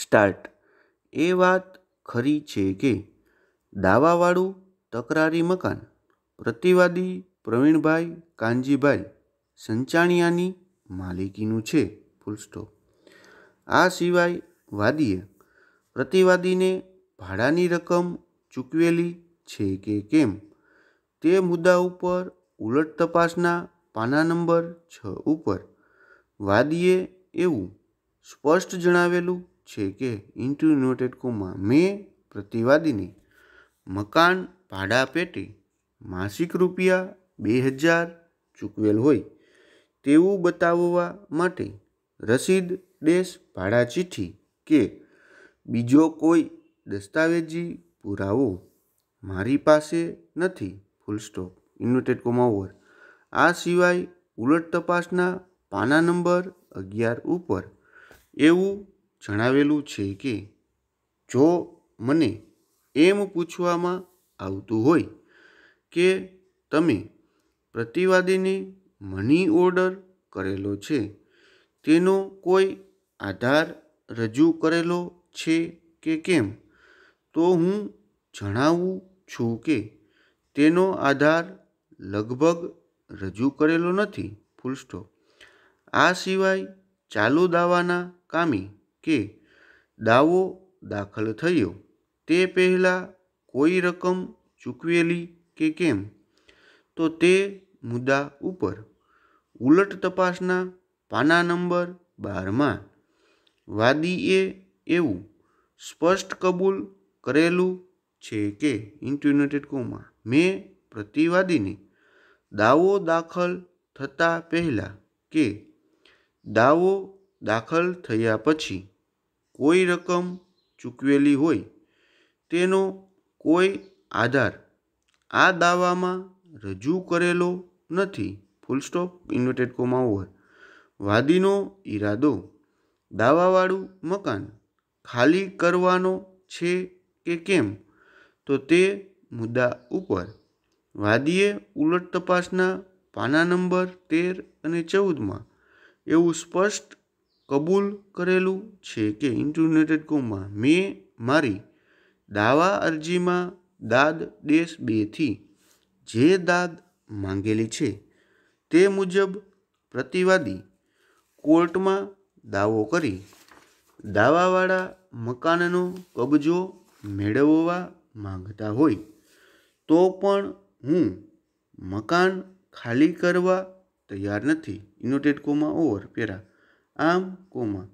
start એ વાત ખરી છે કે દાવાવાળું તકરારી મકાન પ્રતિવાદી પ્રવીણભાઈ કાનજીભાઈ સંચાણિયાની માલિકીનું છે ફૂલ સ્ટોપ આ સિવાય વાદીએ પ્રતિવાદીને ભાડાની રકમ ચૂકવેલી છે કે કેમ તે મુદ્દા ઉપર ઉલટ તપાસના પાના નંબર છ ઉપર વાદીએ એવું સ્પષ્ટ જણાવેલું છે કે ઇન્ટુ ઇન્વર્ટેડ કોમા મેં પ્રતિવાદીને મકાન ભાડા પેટે માસિક રૂપિયા બે હજાર ચૂકવેલ હોય તેવું બતાવવા માટે રસીદ ડેશ ભાડા ચિઠ્ઠી કે બીજો કોઈ દસ્તાવેજી પુરાવો મારી પાસે નથી full stop inverted comma over આ સિવાય ઉલટ તપાસના પાના નંબર અગિયાર ઉપર એવું જણાવેલું છે કે જો મને એમ પૂછવામાં આવતું હોય કે તમે પ્રતિવાદીને મની ઓર્ડર કરેલો છે તેનો કોઈ આધાર રજૂ કરેલો છે કે કેમ તો હું જણાવું છું કે તેનો આધાર લગભગ રજૂ કરેલો નથી ફૂલ સ્ટોપ આ સિવાય ચાલુ દાવાના કામે કે દાવો દાખલ થયો તે પહેલાં કોઈ રકમ ચૂકવેલી કે કેમ તો તે મુદ્દા ઉપર ઉલટ તપાસના પાના નંબર બારમાં વાદીએ એવું સ્પષ્ટ કબૂલ કરેલું છે કે ઇન્ટ્યુનેટેડ કોમાં મેં પ્રતિવાદીને દાવો દાખલ થતાં પહેલાં કે દાવો દાખલ થયા પછી કોઈ રકમ ચૂકવેલી હોય તેનો કોઈ આધાર આ દાવામાં રજૂ કરેલો નથી full stop inverted comma over વાદીનો ઈરાદો દાવાવાળું મકાન ખાલી કરવાનો છે કે કેમ તો તે મુદ્દા ઉપર વાદીએ ઉલટ તપાસના પાના નંબર તેર અને ચૌદમાં એવું સ્પષ્ટ કબૂલ કરેલું છે કે ઇન્ટરનેટેડ કોમમાં મેં મારી દાવા અરજીમાં દાદ દેશ બેથી જે દાદ માંગેલી છે તે મુજબ પ્રતિવાદી કોર્ટમાં દાવો કરી દાવાવાળા મકાનનો કબજો મેળવવા માંગતા હોય તો પણ હું મકાન ખાલી કરવા તૈયાર નથી ઇનોટેડ કોમા ઓવર પેરા આમ કોમાં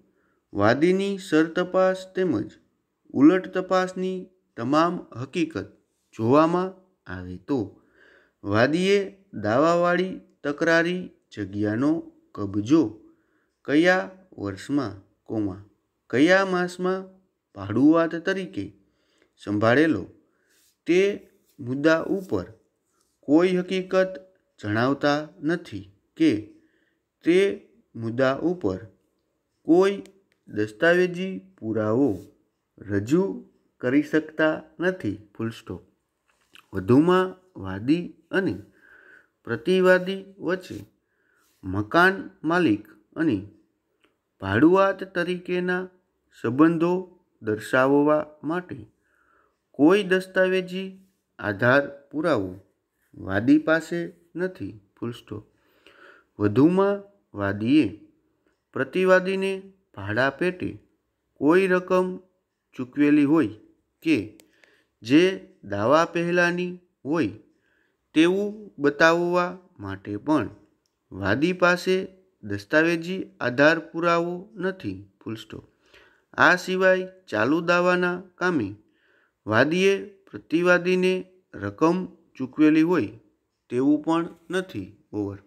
વાદીની સરતપાસ તેમજ ઉલટ તપાસની તમામ હકીકત જોવામાં આવે તો વાદીએ દાવાવાળી તકરારી જગ્યાનો કબજો કયા વર્ષમાં કોમા કયા માસમાં ભાડુવાત તરીકે સંભાળેલો તે મુદ્દા ઉપર કોઈ હકીકત જણાવતા નથી કે તે મુદ્દા ઉપર કોઈ દસ્તાવેજી પુરાવો રજૂ કરી શકતા નથી ફૂલ વધુમાં વાદી અને પ્રતિવાદી વચ્ચે મકાન માલિક અને ભાડુઆત તરીકેના સંબંધો દર્શાવવા માટે કોઈ દસ્તાવેજી આધાર પુરાવો વાદી પાસે નથી ફૂલ વધુમાં વાદીએ પ્રતિવાદીને ભાડા પેટે કોઈ રકમ ચૂકવેલી હોય કે જે દાવા પહેલાંની હોય તેવું બતાવવા માટે પણ વાદી પાસે દસ્તાવેજી આધાર પુરાવો નથી ફૂલસ્ટોપ આ સિવાય ચાલુ દાવાના કામે વાદીએ પ્રતિવાદીને રકમ ચૂકવેલી હોય તેવું પણ નથી ઓવર